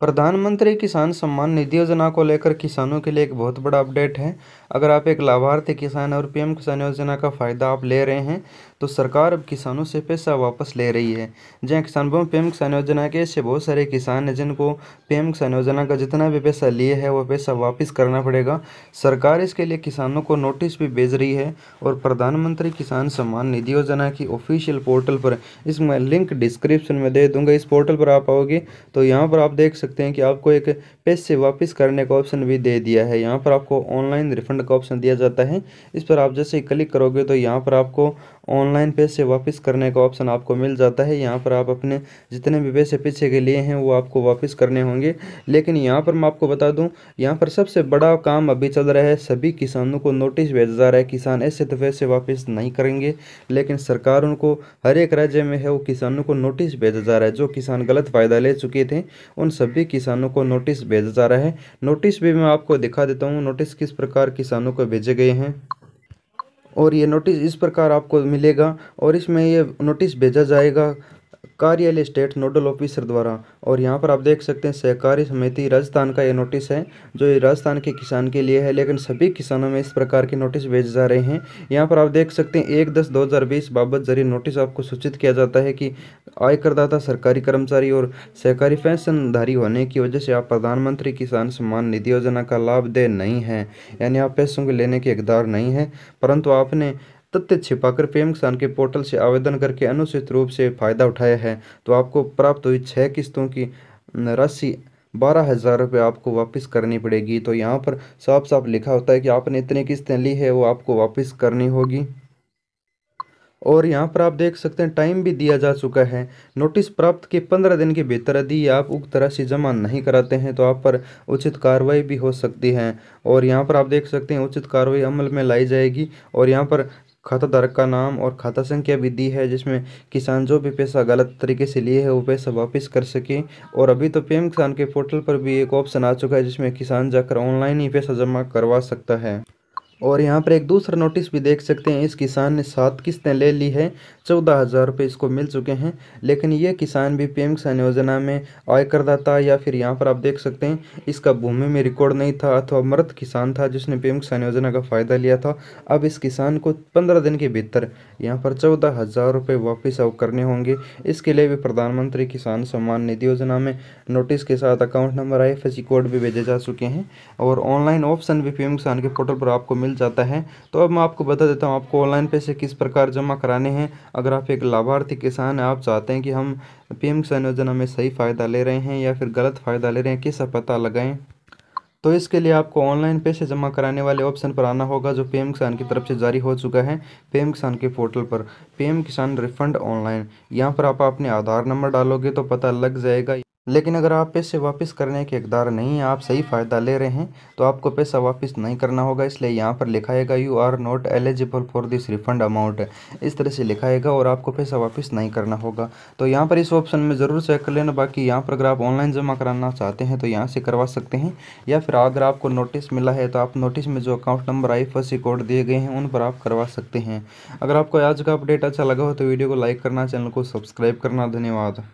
प्रधानमंत्री किसान सम्मान निधि योजना को लेकर किसानों के लिए एक बहुत बड़ा अपडेट है अगर आप एक लाभार्थी किसान और पीएम किसान योजना का फ़ायदा आप ले रहे हैं तो सरकार अब किसानों से पैसा वापस ले रही है जहाँ किसान भवन पीएम किसान योजना के ऐसे बहुत सारे किसान हैं जिनको पीएम किसान योजना का जितना भी पैसा लिए है वो पैसा वापस करना पड़ेगा सरकार इसके लिए किसानों को नोटिस भी भेज रही है और प्रधानमंत्री किसान सम्मान निधि योजना की ऑफिशियल पोर्टल पर इसमें लिंक डिस्क्रिप्शन में दे दूंगा इस पोर्टल पर आप आओगे तो यहाँ पर आप देख सकते सकते हैं कि आपको एक पैसे वापस करने का ऑप्शन भी दे दिया है यहाँ पर आपको ऑनलाइन रिफंड का ऑप्शन दिया जाता है इस पर आप जैसे क्लिक करोगे तो यहाँ पर आपको ऑनलाइन पैसे वापस करने का ऑप्शन आपको मिल जाता है यहाँ पर आप अपने जितने भी पैसे पीछे के लिए हैं वो आपको वापस करने होंगे लेकिन यहाँ पर मैं आपको बता दूँ यहाँ पर सबसे बड़ा काम अभी चल रहा है सभी किसानों को नोटिस भेजा जा रहा है किसान ऐसे तो पैसे वापस नहीं करेंगे लेकिन सरकार उनको हर एक राज्य में है वो किसानों को नोटिस भेजा जा रहा है जो किसान गलत फ़ायदा ले चुके थे उन सभी भी किसानों को नोटिस भेजा जा रहा है नोटिस भी मैं आपको दिखा देता हूँ नोटिस किस प्रकार किसानों को भेजे गए हैं और ये नोटिस इस प्रकार आपको मिलेगा और इसमें ये नोटिस भेजा जाएगा कार्यालय स्टेट नोडल ऑफिसर द्वारा और यहाँ पर आप देख सकते हैं सहकारी समिति राजस्थान का ये नोटिस है जो राजस्थान के किसान के लिए है लेकिन सभी किसानों में इस प्रकार के नोटिस भेजे जा रहे हैं यहाँ पर आप देख सकते हैं एक दस दो हज़ार बीस बाबत जरिए नोटिस आपको सूचित किया जाता है कि आयकरदाता सरकारी कर्मचारी और सहकारी पेंशनधारी होने की वजह से आप प्रधानमंत्री किसान सम्मान निधि योजना का लाभ दे नहीं है यानी आप पैसों को लेने के इकदार नहीं है परंतु आपने तथ्य छिपाकर पीएम किसान के पोर्टल से आवेदन करके अनुचित रूप से फायदा उठाया है तो आपको प्राप्त हुई छः किस्तों की राशि बारह हज़ार रुपये आपको वापस करनी पड़ेगी तो यहाँ पर साफ साफ लिखा होता है कि आपने इतनी किस्तें ली है वो आपको वापस करनी होगी और यहाँ पर आप देख सकते हैं टाइम भी दिया जा चुका है नोटिस प्राप्त के पंद्रह दिन के भीतर यदि आप उक्त राशि जमा नहीं कराते हैं तो आप पर उचित कार्रवाई भी हो सकती है और यहाँ पर आप देख सकते हैं उचित कार्रवाई अमल में लाई जाएगी और यहाँ पर खाता धारक का नाम और खाता संख्या भी दी है जिसमें किसान जो भी पैसा गलत तरीके से लिए है वो पैसा वापस कर सके और अभी तो पीएम किसान के पोर्टल पर भी एक ऑप्शन आ चुका है जिसमें किसान जाकर ऑनलाइन ही पैसा जमा करवा सकता है और यहाँ पर एक दूसरा नोटिस भी देख सकते हैं इस किसान ने सात किस्तें ले ली है चौदह हज़ार रुपये इसको मिल चुके हैं लेकिन ये किसान भी पीएम किसान योजना में आयकरदाता या फिर यहाँ पर आप देख सकते हैं इसका भूमि में रिकॉर्ड नहीं था अथवा मृत किसान था जिसने पीएम किसान योजना का फ़ायदा लिया था अब इस किसान को पंद्रह दिन के भीतर यहाँ पर चौदह हज़ार रुपये वापस आउट करने होंगे इसके लिए भी प्रधानमंत्री किसान सम्मान निधि योजना में नोटिस के साथ अकाउंट नंबर आई कोड भी भेजे जा चुके हैं और ऑनलाइन ऑप्शन भी पीएम किसान के पोर्टल पर आपको मिल मिल जाता है तो अब मैं आपको बता देता हूँ आपको ऑनलाइन पैसे किस प्रकार जमा कराने हैं अगर आप एक लाभार्थी किसान हैं आप चाहते हैं कि हम पीएम किसान योजना में सही फ़ायदा ले रहे हैं या फिर गलत फ़ायदा ले रहे हैं किसा पता लगाएँ तो इसके लिए आपको ऑनलाइन पैसे जमा कराने वाले ऑप्शन पर आना होगा जो पीएम किसान की तरफ से जारी हो चुका है पीएम किसान के पोर्टल पर पीएम किसान रिफंड ऑनलाइन यहाँ पर आप अपने आधार नंबर डालोगे तो पता लग जाएगा लेकिन अगर आप पैसे वापस करने के इकदार नहीं हैं आप सही फ़ायदा ले रहे हैं तो आपको पैसा वापस नहीं करना होगा इसलिए यहाँ पर लिखाएगा you are not eligible for this refund amount इस तरह से लिखाएगा और आपको पैसा वापस नहीं करना होगा तो यहाँ पर इस ऑप्शन में ज़रूर चेक कर लेना बाकी यहाँ पर अगर आप ऑनलाइन जमा कराना चाहते हैं तो यहाँ से करवा सकते हैं या फिर अगर आपको नोटिस मिला है तो आप नोटिस में जो अकाउंट नंबर आई फसी कोड दिए गए हैं उन पर आप करवा सकते हैं अगर आपको आज का अपडेट अच्छा लगा हो तो वीडियो को लाइक करना चैनल को सब्सक्राइब करना धन्यवाद